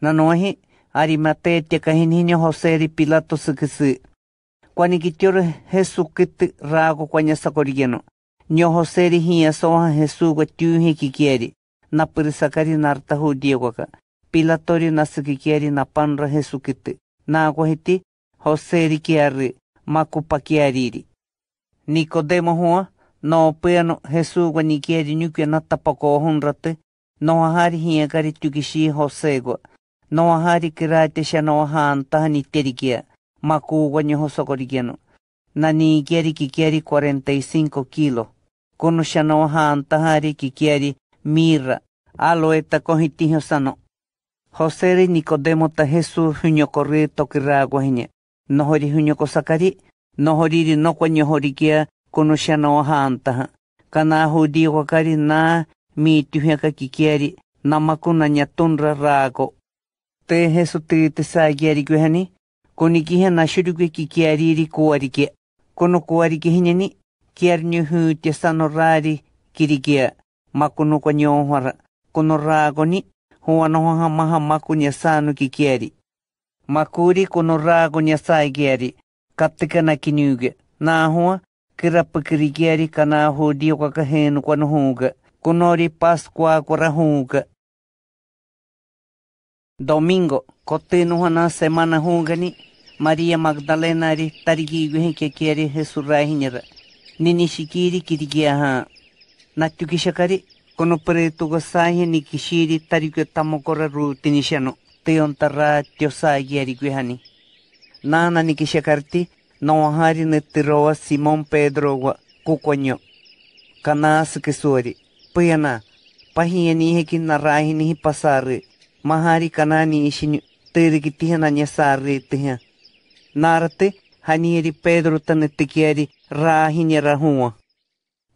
Nanohi, arimatetia kahinino hose de Pilato kwani Kwanikityoro hesu kiti rago kwanyasakorigiano. Nyo José de hiya soha Jesu gwatiuhi kikieri. Napurisakari narta judiewaka. Pilatori nasikikieri napanra hesu kiti. Naguahiti José de kiari makupakiariri. Nicodemo hua no peano Jesu gwanikieri nyukia natapakohonrate. No ahari hiya kari tukishi José no hari kirate sha no han tahani terikia maku guanyo hosogorigeno nani kieri kikieri 45 kilos kono sha no han tahari que queri alo eta kohitijo sano José Nicodemo ta Jesús huño corrito kirra guahiñe nohori huño kosakari nohoriri nokuañohorikia kono sha no han taha kana judío wakari na mi tuhiaka kikieri namakuna ñatunra rago tehe so te te sa gi ari gwe hani koni ki hana shuru gwe ki ki ari ri ko ari ke kono ko ari ke hinya ni ki ar hu te sa no rari kiri ke ma kono ko nyo hara kono ra go ni ho ano ha ma ha ma ko sa no ki ki ari ma ko ri kono ra go nya sa ari katte kana ki nyu ge na ho kira ki ari kana ho di ko ka hen ko no hu ri pas ko ko ra Domingo, k o t e n u h una semana hungani, m a r i a Magdalena r i tarigiguin que k i e r e r e s u r a h i n e r a Nini shikiri kirigiaha. Natukishakari, kono preto gosahi ni kishiri tarigyo tamokora rutinishano. Teon tarra tiosagi a r i g w i h a n i Nana ni kishakarti, noahari netiroa s i m o n Pedro wa kukonyo. Kanas kesuari. p u a n a pahiani y heki narahini pasari. mahari kanani ishinyu terigi tihana nyasari tihan. Narate hanieri Pedro tan tikiari rahini rahua.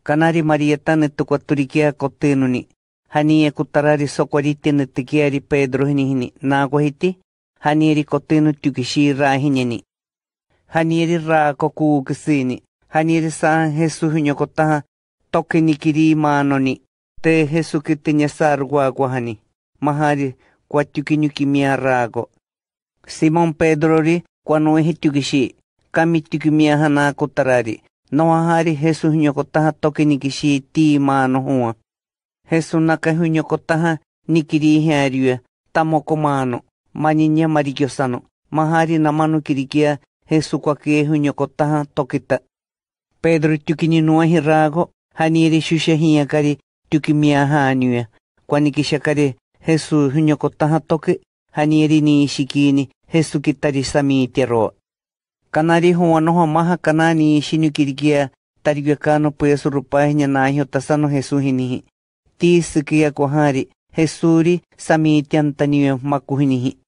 Kanari Maria tan tukwaturikia kotenuni. Hanie kutarari sokwaritti ne tikiari Pedro hinihini. Nagohiti hanieri kotenu tukishi rahinini. Hanieri rako kuukisini. Hanieri san Jesu hinyokotaha toke nikiri manoni. Te Jesu kiti nyasar guaguahani. Mahari kuatikinyukimiarraaco. Simón Pedrori kuanoehityukixi, kamityukimiahanacotarari, noahari Jesús ñocotaha toquiniquixi tiimaanohuan. Jesús nakahu ñocotaha nikirihiariua, tamocomaano, maniñamariquiosano, mahari namanukiriquia Jesús kuakiehu ñocotaha toquita. Pedro tyukininuahirraaco, haniri xuxehiacari tyukimiahaaniua, kuanikixacari ko Jesús huñocotaha toque, hanirini shikini, Jesús kitari sami tero tierro. Canari huanoha maha canani shinukirikia, tarigakano pues rupaje ñanahio tasano Jesús hinihi. Tisukia kohari, Jesuri sami tiantanio makuhinihi.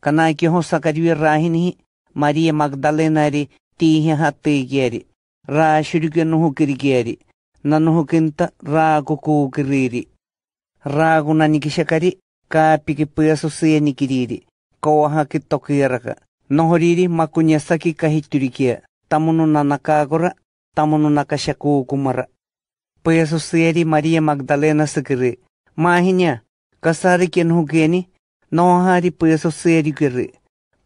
Canaki ho sakariwe rahinihi, Maria Magdalena ri, tihi hatigieri. Ra shurikenohu kirigieri. Nanohu kinta ra kokukiriri. ka raagunanikixakari ki kowahakittokiraka nohoriri makuñasaki kahitturikia tamononanakakora tamononakaxakuukumara piasusiyari maria magdalena sikiri mahinya kasari kienhukieni nohari piasusiyarikiri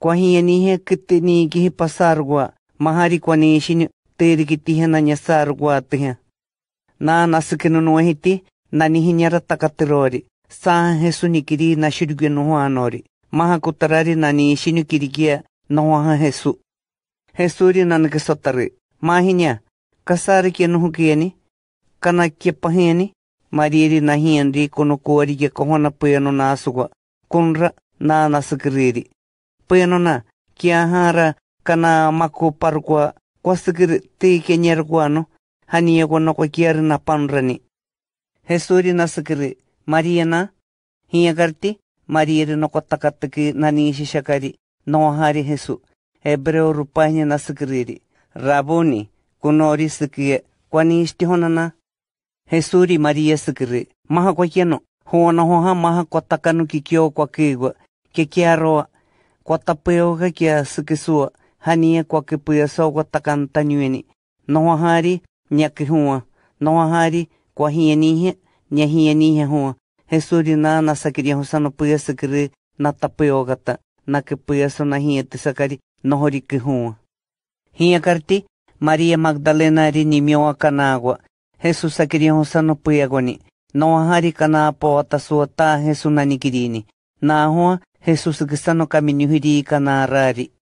kuahiñanije kitiniikihi pasargua mahari kuanixini tirikitije na nasikinu nuahiti nanihinyara takatirori san Jesu nikiri na shirugye noho anori maha kutarari nani shinu kirigia noho ha Jesu Jesu ri nanake sotari mahinya kasari ke noho kieni kana ke paheni mariri nahi enri kono kuari ke kohona peno na asugwa kunra na nasikiriri peno na kiahara kana mako parkwa kwasikiri te kenyerkwano haniye kono kwakiari na panrani Jesurina sikiri Mariana hiyagarti Mariere no kottakattaki nani shishakari nohari Jesu Hebreo rupahnya nasikiriri Raboni kunori sikie kwani istihonana Jesuri Maria sikiri maha kwakiano hono hoha maha kottakanu kikio kwakiwa kekiaroa kottapeo ga kia sikisua hania kwakipuya so kottakantanueni nohari nyakihua nohari corrieninha, nherrieninha hon, ressurina na sakiria husano puyasa kiri na tapiogata, na que puyasa na hinha tisakari nohoriki hon. Hinha karti, Maria Magdalena rinimio a canágua, Jesus sakiria husano puyagoni, no ahari cana apo atasuata Jesus nanikirini, na hon Jesus gisano caminho hiri cana arari.